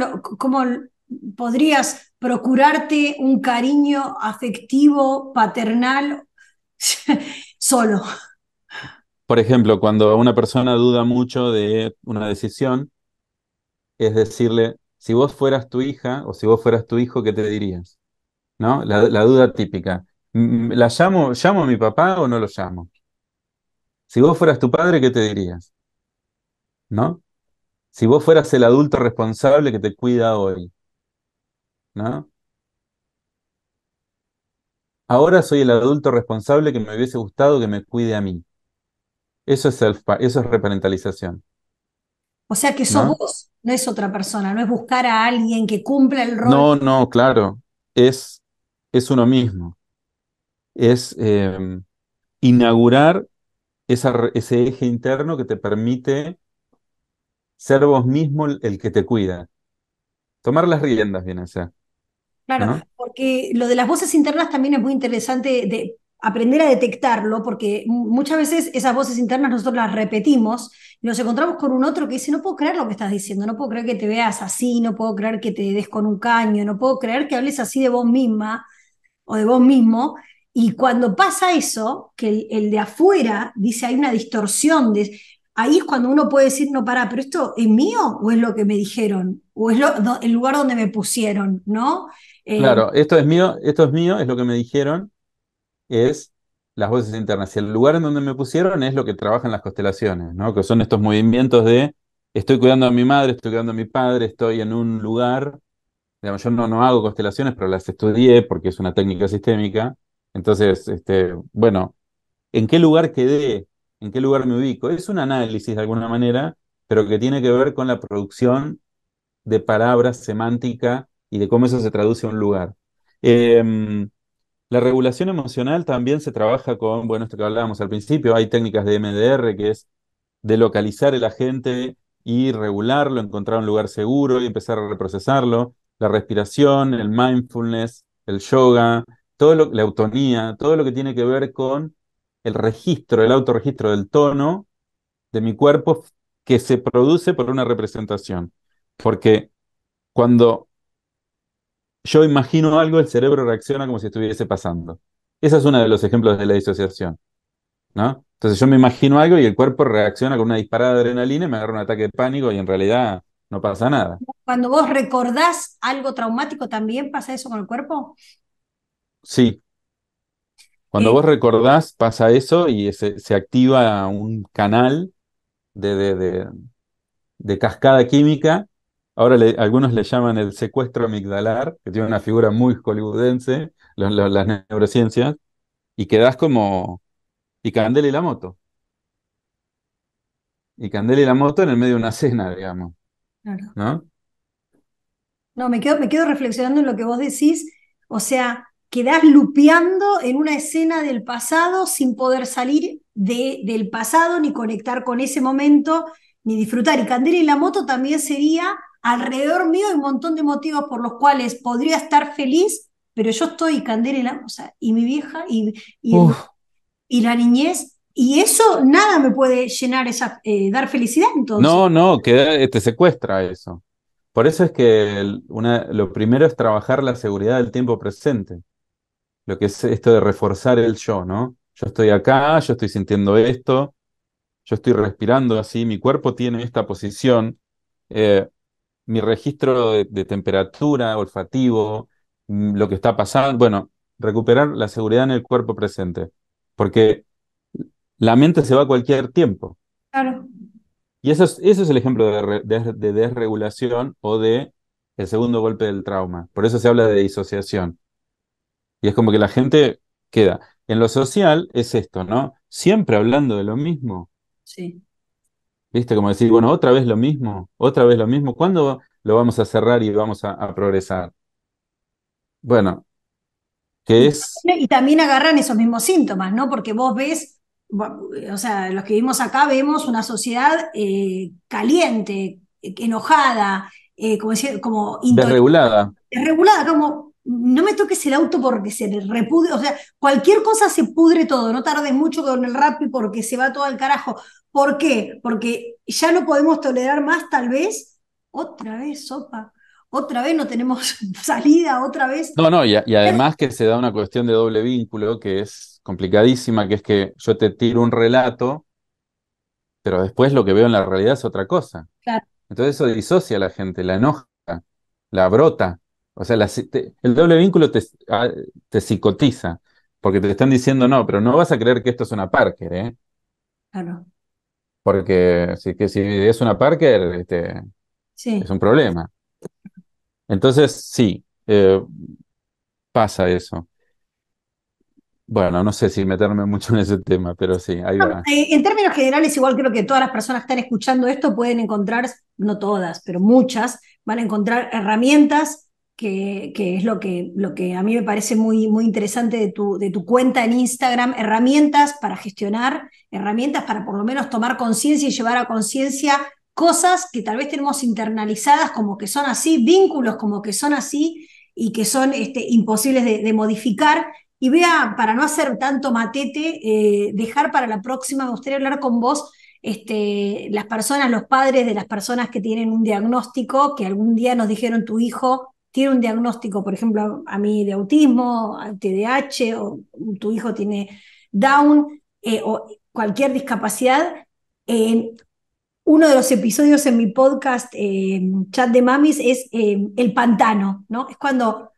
podrías procurarte un cariño afectivo, paternal, solo? Por ejemplo, cuando una persona duda mucho de una decisión, es decirle, si vos fueras tu hija o si vos fueras tu hijo, ¿qué te dirías? ¿No? La, la duda típica. Mm, mm, ¿La llamo, llamo a mi papá o no lo llamo? Si vos fueras tu padre, ¿qué te dirías? ¿No? Si vos fueras el adulto responsable que te cuida hoy, ¿no? Ahora soy el adulto responsable que me hubiese gustado que me cuide a mí. Eso es self eso es reparentalización. O sea que sos ¿no? vos, no es otra persona, no es buscar a alguien que cumpla el rol. No, no, claro. Es, es uno mismo. Es em, inaugurar ese eje interno que te permite ser vos mismo el que te cuida. Tomar las riendas bien o Claro, porque lo de las voces internas también es muy interesante de aprender a detectarlo, porque muchas veces esas voces internas nosotros las repetimos y nos encontramos con un otro que dice, no puedo creer lo que estás diciendo, no puedo creer que te veas así, no puedo creer que te des con un caño, no puedo creer que hables así de vos misma o de vos mismo. Y cuando pasa eso, que el, el de afuera dice, hay una distorsión de ahí es cuando uno puede decir, no, para, pero esto es mío o es lo que me dijeron, o es el lugar donde me pusieron, ¿no? Eh, claro, esto es mío, esto es mío, es lo que me dijeron, es las voces internas. Y el lugar en donde me pusieron es lo que trabajan las constelaciones, ¿no? Que son estos movimientos de estoy cuidando a mi madre, estoy cuidando a mi padre, estoy en un lugar. Digamos, yo no, no hago constelaciones, pero las estudié porque es una técnica sistémica. Entonces, este, bueno, ¿en qué lugar quedé en qué lugar me ubico. Es un análisis de alguna manera, pero que tiene que ver con la producción de palabras, semántica y de cómo eso se traduce a un lugar. Em, la regulación emocional también se trabaja con, bueno, esto que hablábamos al principio, hay técnicas de MDR, que es de localizar el agente y regularlo, encontrar un lugar seguro y empezar a reprocesarlo. La respiración, el mindfulness, el yoga, todo lo, la autonomía, todo lo que tiene que ver con el registro, el autorregistro del tono de mi cuerpo que se produce por una representación. Porque cuando yo imagino algo, el cerebro reacciona como si estuviese pasando. Ese es uno de los ejemplos de la disociación. ¿no? Entonces yo me imagino algo y el cuerpo reacciona con una disparada de adrenalina y me agarra un ataque de pánico y en realidad no pasa nada. Cuando vos recordás algo traumático, ¿también pasa eso con el cuerpo? Sí, cuando vos recordás, pasa eso y se, activa un canal de, cascada química. Ahora algunos le llaman el secuestro amigdalar, que tiene una figura muy hollywoodense, las neurociencias, y quedás como. Y Candela y la moto. Y Candela y la moto en el medio de una cena, digamos. Claro. ¿No? No, me quedo, me quedo reflexionando en lo que vos decís. O sea, quedás lupeando en una escena del pasado sin poder salir de, del pasado ni conectar con ese momento ni disfrutar. Y Candela y la moto también sería alrededor mío un montón de motivos por los cuales podría estar feliz, pero yo estoy Candela y la o y mi vieja y, y, la niñez. Y eso nada me puede llenar esa, eh, dar felicidad entonces. No, no, que eh, te secuestra eso. Por eso es que una, lo primero es trabajar la seguridad del tiempo presente lo que es esto de reforzar el yo, ¿no? Yo estoy acá, yo estoy sintiendo esto, yo estoy respirando así, mi cuerpo tiene esta posición, eh, mi registro de, temperatura, olfativo, mm, lo que está pasando, bueno, recuperar la seguridad en el cuerpo presente, porque la mente se va a cualquier tiempo. Claro. Y eso es, el ejemplo de, de, desregulación o de el segundo golpe del trauma. Por eso se habla de disociación. Y es como que la gente queda. En lo social es esto, ¿no? Siempre hablando de lo mismo. Sí. ¿Viste? Como decir, bueno, otra vez lo mismo, otra vez lo mismo. ¿Cuándo lo vamos a cerrar y vamos a, progresar? Bueno, que es... Y también agarran esos mismos síntomas, ¿no? Porque vos ves, o sea, los que vivimos acá vemos una sociedad eh, caliente, eh, enojada, eh, como decir, como... Desregulada. Desregulada, como no me toques el auto porque se repudre, o sea, cualquier cosa se pudre todo, no tardes mucho con el rap porque se va todo al carajo. ¿Por qué? Porque ya no podemos tolerar más, tal vez, otra vez sopa, otra vez no tenemos salida, otra vez. No, no, y, y además que se da una cuestión de doble vínculo que es complicadísima, que es que yo te tiro un relato, pero después lo que veo en la realidad es otra cosa. Entonces eso disocia a la gente, la enoja, la brota. O sea, el doble vínculo ah, te, psicotiza, porque te están diciendo, no, pero no vas a creer que esto es una Parker, ¿eh? Claro. Porque si, que si es una Parker, este, sí. es un problema. Entonces, sí, eh, pasa eso. Bueno, no sé si meterme mucho en ese tema, pero sí, eh, En términos generales, igual creo que todas las personas que están escuchando esto pueden encontrar, no todas, pero muchas, van a encontrar herramientas que, es lo que, lo que a mí me parece muy, muy interesante de tu, de tu cuenta en Instagram, herramientas para gestionar, herramientas para por lo menos tomar conciencia y llevar a conciencia cosas que tal vez tenemos internalizadas como que son así, vínculos como que son así y que son este, imposibles de, modificar. Y vea, para no hacer tanto matete, eh, dejar para la próxima, me gustaría hablar con vos este, las personas, los padres de las personas que tienen un diagnóstico, que algún día nos dijeron tu hijo tiene un diagnóstico, por ejemplo, a, mí de autismo, TDAH, o tu hijo tiene Down, eh, o cualquier discapacidad, eh, uno de los episodios en mi podcast eh, Chat de Mamis es el pantano, ¿no? Es cuando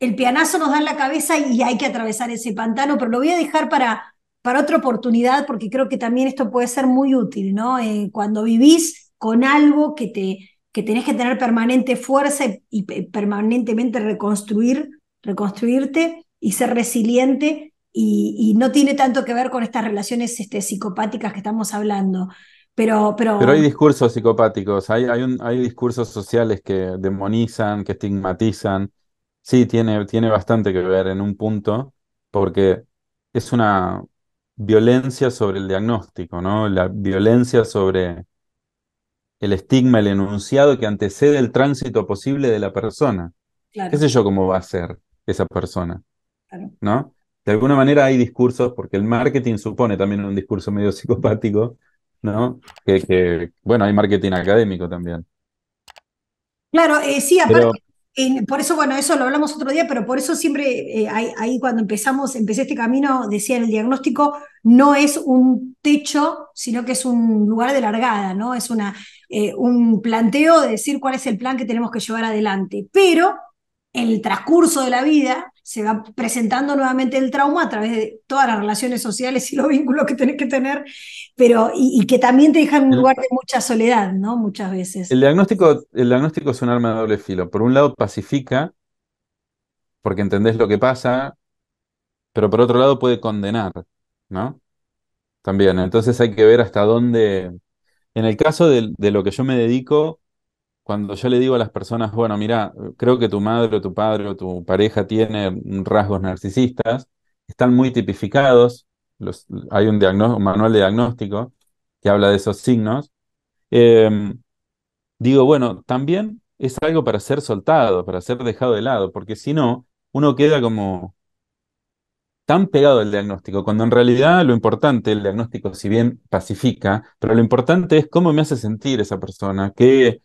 el pianazo nos da en la cabeza y hay que atravesar ese pantano, pero lo voy a dejar para, para otra oportunidad porque creo que también esto puede ser muy útil, ¿no? cuando vivís con algo que te, que tenés que tener permanente fuerza y, eh, permanentemente reconstruir, reconstruirte y ser resiliente y, no tiene tanto que ver con estas relaciones este, psicopáticas que estamos hablando. Pero, pero... pero hay discursos psicopáticos, hay, hay, hay discursos sociales que demonizan, que estigmatizan. Sí, tiene, tiene bastante que ver en un punto, porque es una violencia sobre el diagnóstico, ¿no? La violencia sobre el estigma, el enunciado que antecede el tránsito posible de la persona. Claro. ¿Qué sé yo cómo va a ser esa persona? Claro. ¿No? De alguna manera hay discursos, porque el marketing supone también un discurso medio psicopático, ¿no? Que, bueno, hay marketing académico también. Claro, eh, sí, aparte, por eso, bueno, eso lo hablamos otro día, pero por eso siempre eh, ahí, cuando empezamos, empecé este camino, decía el diagnóstico no es un techo, sino que es un lugar de largada, ¿no? Es una, eh, un planteo de decir cuál es el plan que tenemos que llevar adelante. Pero en el transcurso de la vida, se va presentando nuevamente el trauma a través de todas las relaciones sociales y los vínculos que tenés que tener, pero y, que también te dejan en un lugar de mucha soledad, ¿no? Muchas veces. El diagnóstico, el diagnóstico es un arma de doble filo. Por un lado, pacifica, porque entendés lo que pasa, pero por otro lado puede condenar, ¿no? También, entonces hay que ver hasta dónde... En el caso de lo que yo me dedico, cuando yo le digo a las personas, bueno, mira, creo que tu madre o tu padre o tu pareja tiene rasgos narcisistas, están muy tipificados, hay un, manual de diagnóstico que habla de esos signos, em, digo, bueno, también es algo para ser soltado, para ser dejado de lado, porque si no, uno queda como tan pegado al diagnóstico, cuando en realidad lo importante, el diagnóstico si bien pacifica, pero lo importante es cómo me hace sentir esa persona, qué,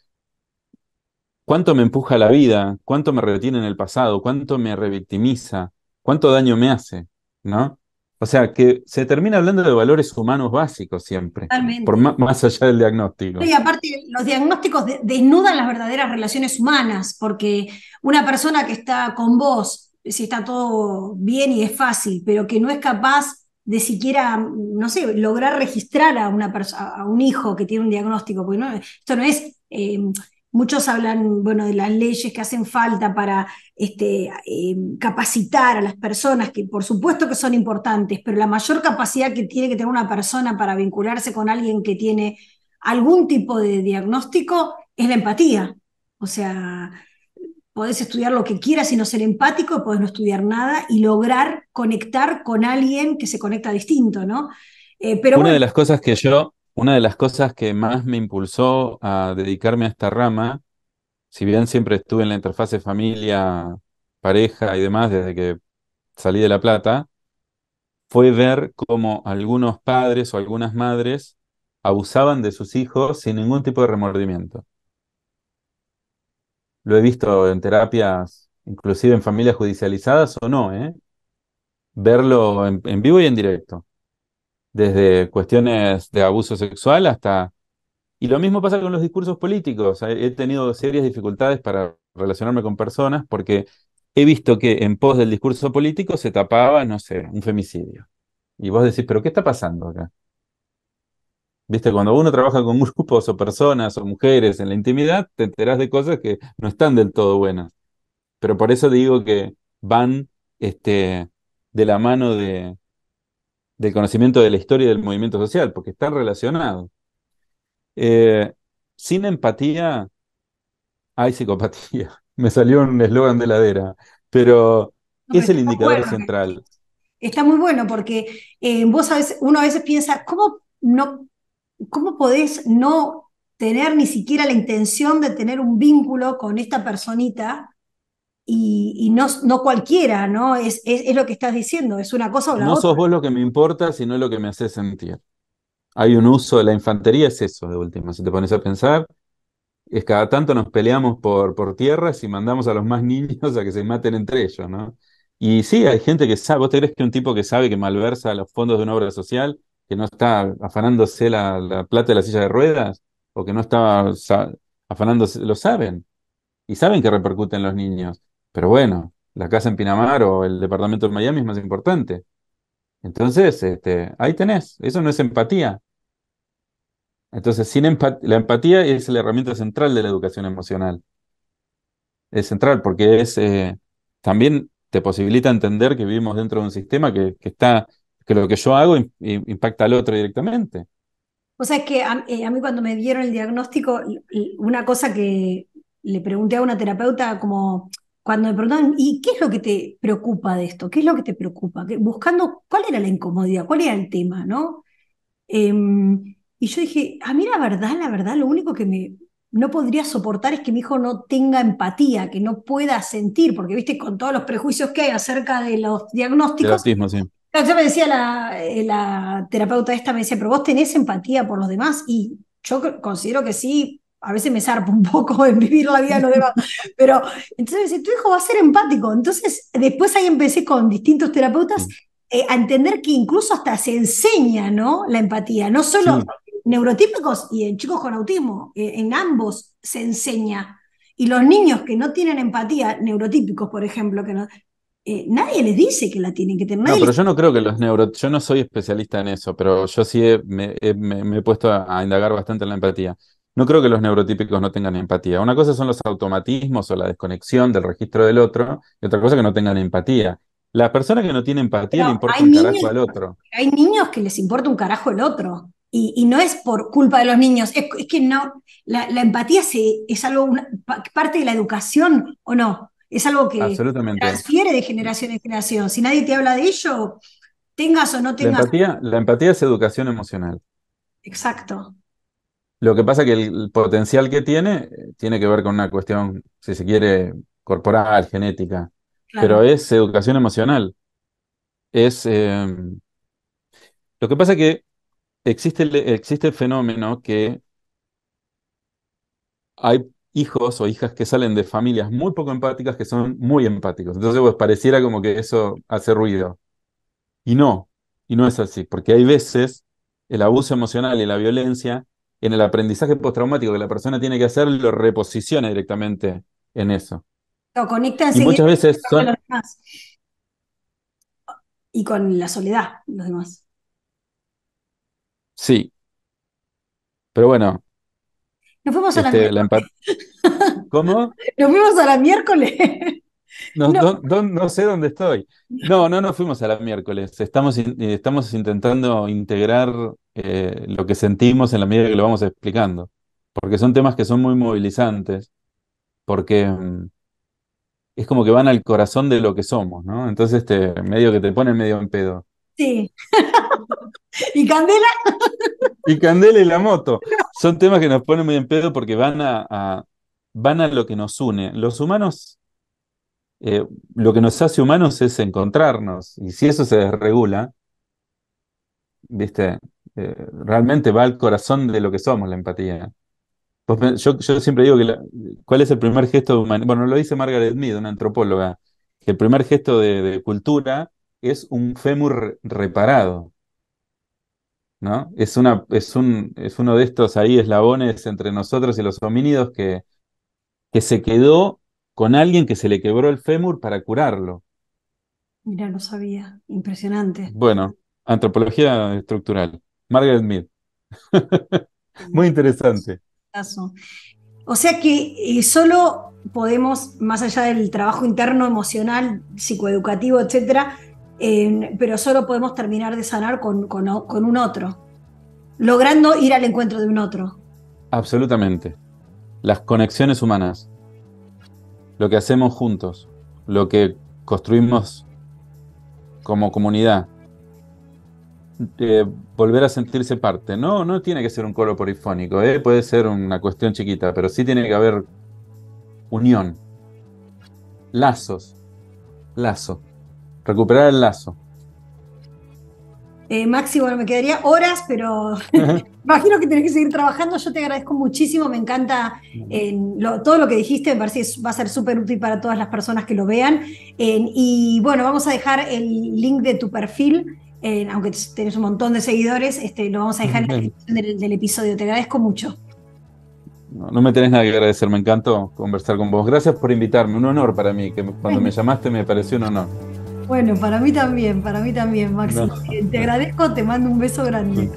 ¿Cuánto me empuja la vida? ¿Cuánto me retiene en el pasado? ¿Cuánto me revictimiza? ¿Cuánto daño me hace? ¿No? O sea, que se termina hablando de valores humanos básicos siempre, por más, allá del diagnóstico. Y aparte, los diagnósticos desnudan las verdaderas relaciones humanas, porque una persona que está con vos, si está todo bien y es fácil, pero que no es capaz de siquiera, no sé, lograr registrar a, una a un hijo que tiene un diagnóstico, porque no, esto no es eh, Muchos hablan, bueno, de las leyes que hacen falta para este, eh, capacitar a las personas, que por supuesto que son importantes, pero la mayor capacidad que tiene que tener una persona para vincularse con alguien que tiene algún tipo de diagnóstico es la empatía. O sea, podés estudiar lo que quieras y no ser empático, podés no estudiar nada y lograr conectar con alguien que se conecta distinto, ¿no? Eh, pero una de las cosas que yo una de las cosas que más me impulsó a dedicarme a esta rama, si bien siempre estuve en la interfase familia, pareja y demás desde que salí de La Plata, fue ver cómo algunos padres o algunas madres abusaban de sus hijos sin ningún tipo de remordimiento. Lo he visto en terapias, inclusive en familias judicializadas o no, ¿eh? verlo en vivo y en directo desde cuestiones de abuso sexual hasta... Y lo mismo pasa con los discursos políticos. He tenido serias dificultades para relacionarme con personas porque he visto que en pos del discurso político se tapaba, no sé, un femicidio. Y vos decís, pero ¿qué está pasando acá? Viste, cuando uno trabaja con grupos o personas o mujeres en la intimidad, te enterás de cosas que no están del todo buenas. Pero por eso digo que van este, de la mano de, del conocimiento de la historia del movimiento social, porque están relacionados. Eh, sin empatía hay psicopatía. Me salió un eslogan de ladera, pero es el indicador ¿eh? central. Está muy bueno porque eh, vos a veces, uno a veces piensa, ¿cómo, no, ¿cómo podés no tener ni siquiera la intención de tener un vínculo con esta personita y, no, cualquiera, ¿no? Es, lo que estás diciendo, es una cosa o la no sos vos lo que me importa, sino lo que me hace sentir. Hay un uso de la infantería, es eso de última, si te pones a pensar, es cada tanto nos peleamos por, por tierras y mandamos a los más niños a que se maten entre ellos, ¿no? Y sí, hay gente que sabe, ¿vos te crees que un tipo que sabe que malversa los fondos de una obra social, que no está afanándose la, la plata de la silla de ruedas, o que no está afanándose, lo saben, y saben que repercuten los niños. Pero bueno, la casa en Pinamar o el departamento en Miami es más importante. Entonces, este, ahí tenés, eso no es empatía. Entonces, sin la empatía es la herramienta central de la educación emocional. Es central porque eh, también te posibilita entender que vivimos dentro de un sistema que, está, que lo que yo hago impacta al otro directamente. O sea, es que a eh, mí cuando me dieron el diagnóstico, una cosa que le pregunté a una terapeuta como, cuando me preguntaban, ¿y qué es lo que te preocupa de esto? ¿Qué es lo que te preocupa? Buscando cuál era la incomodidad, cuál era el tema, ¿no? Em, y yo dije, ah, a mí la verdad, la verdad, lo único que me no podría soportar es que mi hijo no tenga empatía, que no pueda sentir, porque viste, con todos los prejuicios que hay acerca de los diagnósticos. sí. Yo me decía, la, eh, la terapeuta esta me decía, pero vos tenés empatía por los demás, y yo considero que sí, a veces me zarpo un poco en vivir la vida de los demás, pero entonces si tu hijo va a ser empático. Entonces, después ahí empecé con distintos terapeutas eh, a entender que incluso hasta se enseña, ¿no? La empatía, no solo en neurotípicos y en chicos con autismo, eh, en ambos se enseña. Y los niños que no tienen empatía, neurotípicos, por ejemplo, que eh, nadie les dice que la tienen que tener. No, pero yo no creo que los neuro... Yo no soy especialista en eso, pero yo sí me, he, puesto a, indagar bastante en la empatía. No creo que los neurotípicos no tengan empatía. Una cosa son los automatismos o la desconexión del registro del otro, y otra cosa que no tengan empatía. Las personas que no tienen empatía le importa un carajo al otro. Hay niños que les importa un carajo el otro. Y, no es por culpa de los niños, es, que no, la, empatía es algo, parte de la educación o no, es algo que transfiere de generación en generación. Si nadie te habla de ello, tengas o no tengas. empatía, la empatía es educación emocional. Exacto. Lo que pasa es que el potencial que tiene eh, tiene que ver con una cuestión, si se quiere, corporal, genética, pero es educación emocional. Es, em, lo que pasa es que existe existe el fenómeno que hay hijos o hijas que salen de familias muy poco empáticas que son muy empáticos. Entonces, pues pareciera como que eso hace ruido. Y no, y no es así, porque hay veces el abuso emocional y la violencia en el aprendizaje postraumático que la persona tiene que hacer, lo reposiciona directamente en eso. Lo conecta y muchas veces son... Los demás. Y con la soledad, los demás. Sí. Pero bueno. Nos fuimos a la, este, la miércoles. ¿Cómo? Nos fuimos a la miércoles. No, sé dónde estoy. No, no no fuimos a la miércoles. Estamos, eh, estamos intentando integrar eh, lo que sentimos en la medida que lo vamos explicando. Porque son temas que son muy movilizantes. Porque mm, es como que van al corazón de lo que somos, ¿no? Entonces, este medio que te ponen medio en pedo. Sí. ¿Y Candela? y Candela y la moto. Son temas que nos ponen muy en pedo porque van van a lo que nos une. Los humanos eh, lo que nos hace humanos es encontrarnos. Y si eso se desregula, ¿viste? Eh, realmente va al corazón de lo que somos la empatía. yo, siempre digo que cuál es el primer gesto de Bueno, lo dice Margaret Mead, una antropóloga, que el primer gesto de, cultura es un fémur reparado. ¿no? Es, una, es, un, es uno de estos ahí eslabones entre nosotros y los homínidos que, que se quedó con alguien que se le quebró el fémur para curarlo. Mira, no sabía. Impresionante. Bueno, antropología estructural. Margaret Mead. Muy interesante. O sea que eh, solo podemos, más allá del trabajo interno, emocional, psicoeducativo, etc pero solo podemos terminar de sanar con un otro, logrando ir al encuentro de un otro. Absolutamente. Las conexiones humanas lo que hacemos juntos, lo que construimos como comunidad. volver a sentirse parte. No, no tiene que ser un coro polifónico, ¿eh? puede ser una cuestión chiquita, pero sí tiene que haber unión, lazos, lazo, recuperar el lazo. Eh, Máximo, me quedaría horas, pero imagino que tenés que seguir trabajando. Yo te agradezco muchísimo, me encanta eh, todo lo que dijiste, me parece que va a ser súper útil para todas las personas que lo vean. Eh, y bueno, vamos a dejar el link de tu perfil, aunque tenés un montón de seguidores, este, lo vamos a dejar en la descripción del, episodio. Te agradezco mucho. No, me tenés nada que agradecer, me encantó conversar con vos. Gracias por invitarme, un honor para mí, que cuando me llamaste me pareció un honor. Bueno, para mí también, para mí también, Máximo. Te agradezco, te mando un beso grande.